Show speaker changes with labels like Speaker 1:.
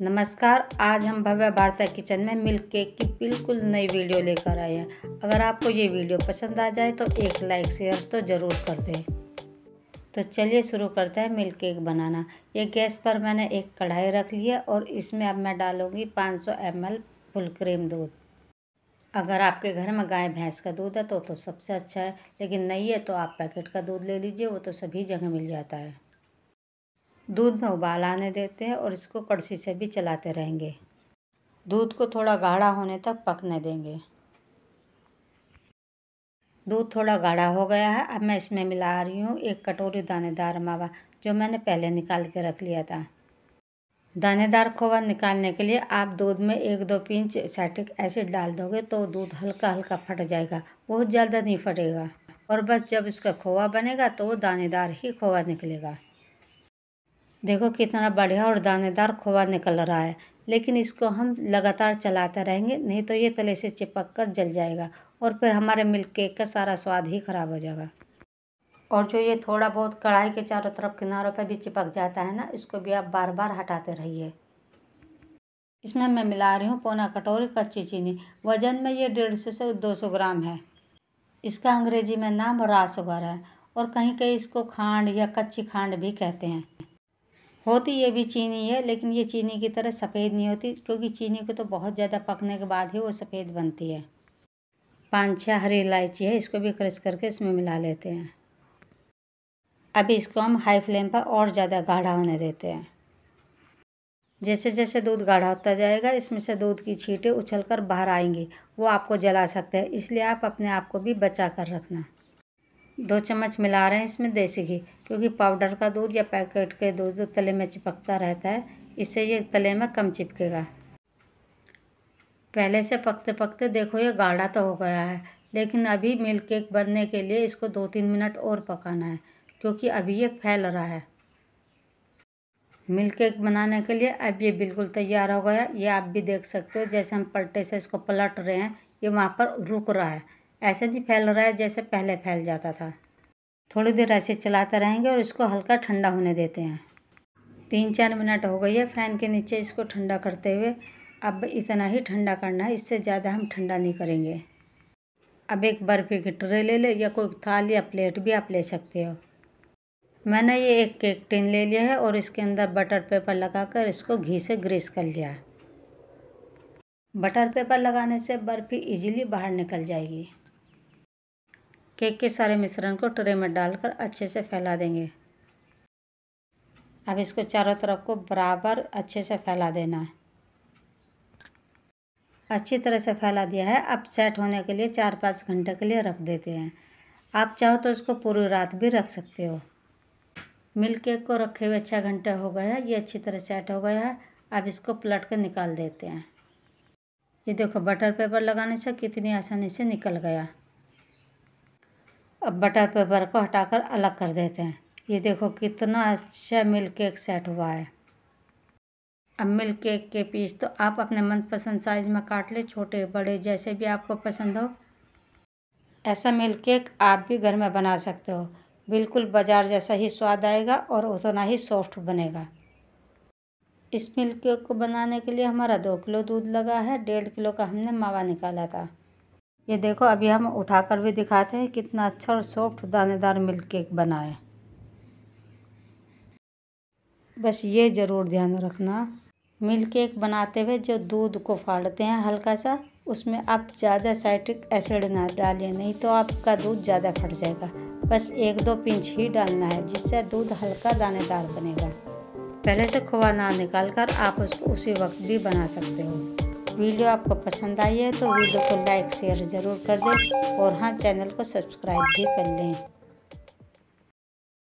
Speaker 1: नमस्कार आज हम भव्य भारत किचन में मिल्क केक की बिल्कुल नई वीडियो लेकर आए हैं अगर आपको ये वीडियो पसंद आ जाए तो एक लाइक शेयर तो ज़रूर कर दें तो चलिए शुरू करते हैं मिल्क केक बनाना ये गैस पर मैंने एक कढ़ाई रख ली है और इसमें अब मैं डालूँगी 500 सौ फुल क्रीम दूध अगर आपके घर में गाय भैंस का दूध है तो तो सबसे अच्छा है लेकिन नहीं है तो आप पैकेट का दूध ले लीजिए वो तो सभी जगह मिल जाता है दूध में उबाल आने देते हैं और इसको कड़छी से भी चलाते रहेंगे दूध को थोड़ा गाढ़ा होने तक पकने देंगे दूध थोड़ा गाढ़ा हो गया है अब मैं इसमें मिला रही हूँ एक कटोरी दानेदार मावा जो मैंने पहले निकाल के रख लिया था दानेदार खोवा निकालने के लिए आप दूध में एक दो पिंच सैटिक एसिड डाल दोगे तो दूध हल्का हल्का फट जाएगा बहुत ज़्यादा नहीं फटेगा और बस जब इसका खोवा बनेगा तो वो दानेदार ही खोवा निकलेगा देखो कितना बढ़िया और दानेदार खोवा निकल रहा है लेकिन इसको हम लगातार चलाते रहेंगे नहीं तो ये तले से चिपक कर जल जाएगा और फिर हमारे मिल्क केक का सारा स्वाद ही ख़राब हो जाएगा और जो ये थोड़ा बहुत कढ़ाई के चारों तरफ किनारों पर भी चिपक जाता है ना इसको भी आप बार बार हटाते रहिए इसमें मैं मिला रही हूँ पौना कटोरी कच्ची चीनी वज़न में ये डेढ़ सौ से दो सौ ग्राम है इसका अंग्रेजी में नाम रासगर है और कहीं कहीं इसको खांड या कच्ची खांड भी कहते हैं होती ये भी चीनी है लेकिन ये चीनी की तरह सफ़ेद नहीं होती क्योंकि चीनी को तो बहुत ज़्यादा पकने के बाद ही वो सफ़ेद बनती है पाँच छः हरी इलायची है इसको भी क्रश करके इसमें मिला लेते हैं अभी इसको हम हाई फ्लेम पर और ज़्यादा गाढ़ा होने देते हैं जैसे जैसे दूध गाढ़ा होता जाएगा इसमें से दूध की छींटें उछलकर बाहर आएंगी वो आपको जला सकते हैं इसलिए आप अपने आप को भी बचा कर रखना दो चम्मच मिला रहे हैं इसमें देसी घी क्योंकि पाउडर का दूध या पैकेट के दूध तले में चिपकता रहता है इससे ये तले में कम चिपकेगा पहले से पकते पकते देखो ये गाढ़ा तो हो गया है लेकिन अभी मिल्क केक बनने के लिए इसको दो तीन मिनट और पकाना है क्योंकि अभी ये फैल रहा है मिल्क केक बनाने के लिए अब ये बिल्कुल तैयार हो गया ये आप भी देख सकते हो जैसे हम पलटे से इसको पलट रहे हैं ये वहाँ पर रुक रहा है ऐसे नहीं फैल रहा है जैसे पहले फैल जाता था थोड़ी देर ऐसे चलाते रहेंगे और इसको हल्का ठंडा होने देते हैं तीन चार मिनट हो गई है फ़ैन के नीचे इसको ठंडा करते हुए अब इतना ही ठंडा करना है इससे ज़्यादा हम ठंडा नहीं करेंगे अब एक बर्फ़ी की ट्रे ले ले या कोई थाल या प्लेट भी आप ले सकते हो मैंने ये एक केक टिन ले लिया है और इसके अंदर बटर पेपर लगाकर इसको घी से ग्रीस कर लिया है बटर पेपर लगाने से बर्फ़ी इजीली बाहर निकल जाएगी केक के सारे मिश्रण को ट्रे में डालकर अच्छे से फैला देंगे अब इसको चारों तरफ को बराबर अच्छे से फैला देना है अच्छी तरह से फैला दिया है अब सेट होने के लिए चार पाँच घंटे के लिए रख देते हैं आप चाहो तो इसको पूरी रात भी रख सकते हो मिल्क केक को रखे हुए छः घंटे हो गए हैं ये अच्छी तरह सेट हो गया है अब इसको पलट कर निकाल देते हैं ये देखो बटर पेपर लगाने से कितनी आसानी से निकल गया अब बटर पेपर को हटाकर अलग कर देते हैं ये देखो कितना अच्छा मिल्क केक सेट हुआ है अब मिल्क केक के पीस तो आप अपने मनपसंद साइज़ में काट ले छोटे बड़े जैसे भी आपको पसंद हो ऐसा मिल्क केक आप भी घर में बना सकते हो बिल्कुल बाज़ार जैसा ही स्वाद आएगा और उतना ही सॉफ्ट बनेगा इस मिल्क केक को बनाने के लिए हमारा दो किलो दूध लगा है डेढ़ किलो का हमने मावा निकाला था ये देखो अभी हम उठाकर भी दिखाते हैं कितना अच्छा और सॉफ्ट दानेदार मिल्क केक बना है बस ये ज़रूर ध्यान रखना मिल्क केक बनाते हुए जो दूध को फाड़ते हैं हल्का सा उसमें आप ज़्यादा साइट्रिक एसिड ना डालिए नहीं तो आपका दूध ज़्यादा फट जाएगा बस एक दो पिंच ही डालना है जिससे दूध हल्का दानेदार बनेगा पहले से खोआ ना निकाल कर आप उसको उसी वक्त भी बना सकते हो वीडियो आपको पसंद आई है तो वीडियो को लाइक शेयर ज़रूर कर दें और हाँ चैनल को सब्सक्राइब भी कर लें